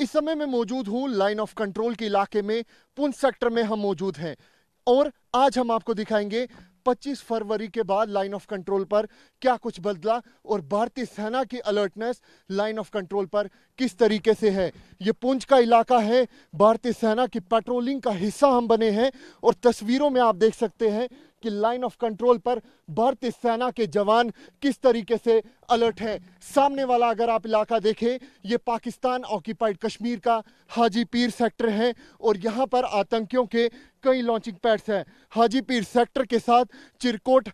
इस समय मैं मौजूद हूँ लाइन ऑफ कंट्रोल के इलाके में पुंछ सेक्टर में हम मौजूद हैं और आज हम आपको दिखाएंगे 25 फरवरी के बाद लाइन ऑफ कंट्रोल पर क्या कुछ बदला और भारतीय सेना की अलर्टनेस लाइन ऑफ कंट्रोल पर किस तरीके से है ये पुंछ का इलाका है भारतीय सेना की पेट्रोलिंग का हिस्सा हम बने हैं और तस्वीरों में आप देख सकते हैं कि लाइन ऑफ कंट्रोल पर भारतीय सेना के जवान किस तरीके से अलर्ट है सामने वाला अगर आप इलाका देखें ये पाकिस्तान ऑक्यूपाइड कश्मीर का हाजी पीर सेक्टर है और यहाँ पर आतंकियों के कई लॉन्चिंग पैड्स हैं हाजीपीर सेक्टर के साथ चिरकोट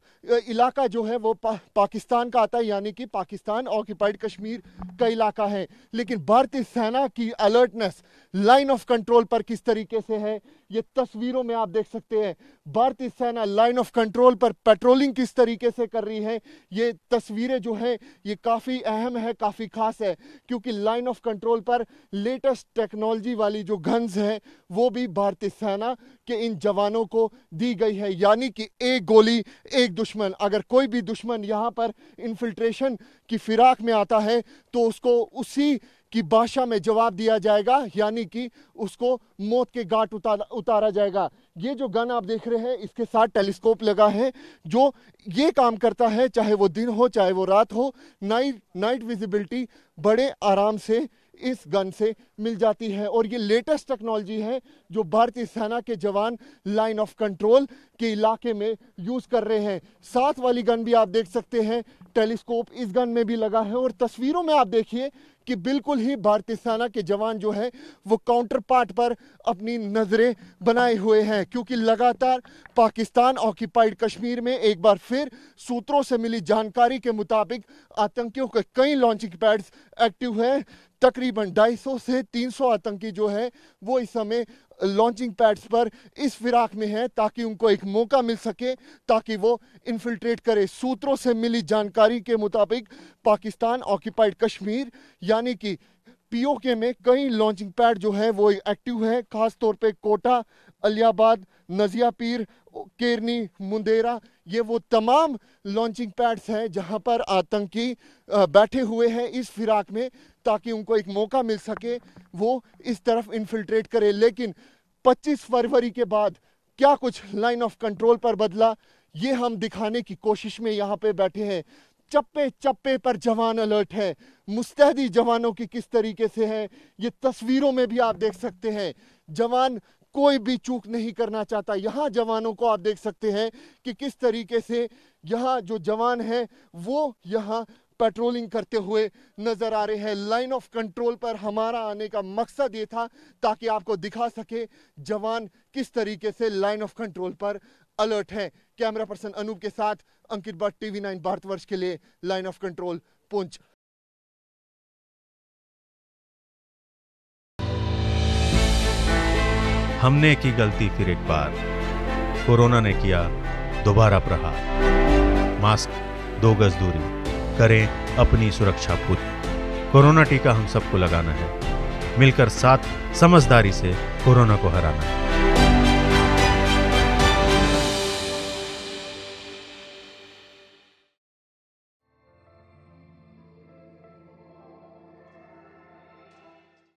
इलाका जो है वो पा, पाकिस्तान का आता है यानी कि पाकिस्तान ऑक्यूपाइड कश्मीर का इलाका है लेकिन भारतीय सेना की अलर्टनेस लाइन ऑफ कंट्रोल पर किस तरीके से है ये तस्वीरों में आप देख सकते हैं भारतीय सेना लाइन ऑफ कंट्रोल पर पेट्रोलिंग किस तरीके से कर रही है ये तस्वीरें जो हैं ये काफ़ी अहम है काफ़ी खास है क्योंकि लाइन ऑफ कंट्रोल पर लेटेस्ट टेक्नोलॉजी वाली जो गन्स हैं वो भी भारतीय सेना के इन जवानों को दी गई है यानी कि एक गोली एक दुश्मन अगर कोई भी दुश्मन यहाँ पर इन्फिल्ट्रेशन की फिराक में आता है तो उसको उसी की भाषा में जवाब दिया जाएगा यानी कि उसको मौत के घाट उतार उतारा जाएगा ये जो गन आप देख रहे हैं इसके साथ टेलीस्कोप लगा है जो ये काम करता है चाहे वो दिन हो चाहे वो रात हो नाइट नाइट विजिबिलिटी बड़े आराम से इस गन से मिल जाती है और ये लेटेस्ट टेक्नोलॉजी है जो भारतीय सेना के जवान लाइन ऑफ कंट्रोल के इलाके में यूज़ कर रहे हैं साथ वाली गन भी आप देख सकते हैं टेलीस्कोप इस गन में भी लगा है और तस्वीरों में आप देखिए कि बिल्कुल ही भारतीय सेना के जवान जो है वो काउंटर पार्ट पर अपनी नज़रें बनाए हुए हैं क्योंकि लगातार पाकिस्तान ऑक्यूपाइड कश्मीर में एक बार फिर सूत्रों से मिली जानकारी के मुताबिक आतंकियों के कई लॉन्चिंग पैड्स एक्टिव हैं तकरीबन 250 से 300 आतंकी जो है वो इस समय लॉन्चिंग पैड्स पर इस फिराक में हैं ताकि उनको एक मौका मिल सके ताकि वो इन्फिल्ट्रेट करे सूत्रों से मिली जानकारी के मुताबिक पाकिस्तान ऑक्यूपाइड कश्मीर यानी कि पीओके में कई लॉन्चिंग पैड जो है वो एक्टिव है खास तौर पे कोटा अलियाबाद नजिया पीर केरनी मुंदेरा ये वो तमाम लॉन्चिंग पैड्स हैं जहां पर आतंकी बैठे हुए हैं इस फिराक में ताकि उनको एक मौका मिल सके वो इस तरफ इन्फिल्ट्रेट करें लेकिन 25 फरवरी के बाद क्या कुछ लाइन ऑफ कंट्रोल पर बदला ये हम दिखाने की कोशिश में यहाँ पे बैठे हैं चप्पे चप्पे पर जवान अलर्ट है मुस्तैदी जवानों की किस तरीके से है ये तस्वीरों में भी आप देख सकते हैं जवान कोई भी चूक नहीं करना चाहता यहाँ जवानों को आप देख सकते हैं कि किस तरीके से यहाँ जो जवान है वो यहाँ पेट्रोलिंग करते हुए नज़र आ रहे हैं लाइन ऑफ कंट्रोल पर हमारा आने का मकसद ये था ताकि आपको दिखा सके जवान किस तरीके से लाइन ऑफ कंट्रोल पर अलर्ट हैं कैमरा पर्सन अनूप के साथ अंकित भट्ट टीवी नाइन भारतवर्ष के लिए लाइन ऑफ कंट्रोल पुंच हमने की गलती फिर एक बार कोरोना ने किया दोबारा प्रहार मास्क दो गज दूरी करें अपनी सुरक्षा पूरी कोरोना टीका हम सबको लगाना है मिलकर साथ समझदारी से कोरोना को हराना है